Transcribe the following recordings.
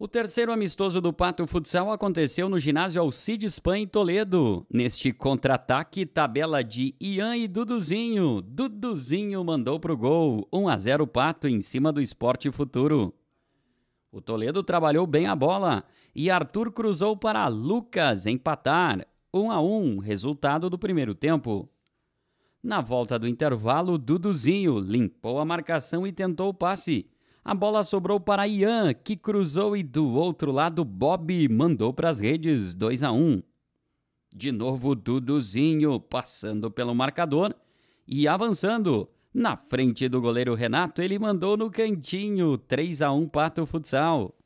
O terceiro amistoso do Pato Futsal aconteceu no ginásio Alcides Pan em Toledo. Neste contra-ataque, tabela de Ian e Duduzinho. Duduzinho mandou pro gol. 1 a 0 Pato em cima do Esporte Futuro. O Toledo trabalhou bem a bola e Arthur cruzou para Lucas empatar. 1 a 1, resultado do primeiro tempo. Na volta do intervalo, Duduzinho limpou a marcação e tentou o passe a bola sobrou para Ian, que cruzou e do outro lado Bob mandou para as redes 2 a 1. De novo Duduzinho passando pelo marcador e avançando. Na frente do goleiro Renato, ele mandou no cantinho 3 a 1 Pato Futsal.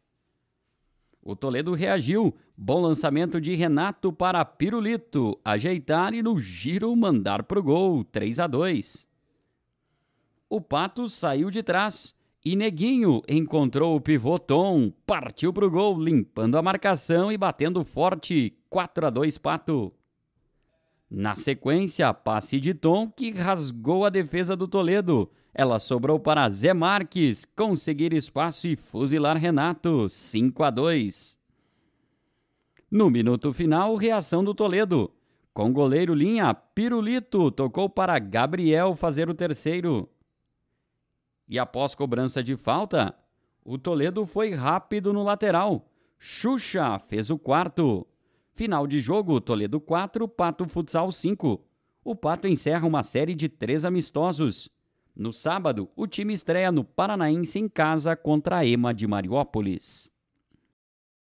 O Toledo reagiu. Bom lançamento de Renato para Pirulito. Ajeitar e no giro mandar pro gol. 3 a 2. O Pato saiu de trás. E Neguinho encontrou o pivô Tom, partiu pro gol, limpando a marcação e batendo forte 4 a 2 Pato. Na sequência, passe de Tom que rasgou a defesa do Toledo. Ela sobrou para Zé Marques conseguir espaço e fuzilar Renato 5 a 2. No minuto final, reação do Toledo. Com goleiro linha, Pirulito tocou para Gabriel fazer o terceiro e após cobrança de falta, o Toledo foi rápido no lateral. Xuxa fez o quarto. Final de jogo: Toledo 4, Pato Futsal 5. O Pato encerra uma série de três amistosos. No sábado, o time estreia no Paranaense em casa contra a EMA de Mariópolis.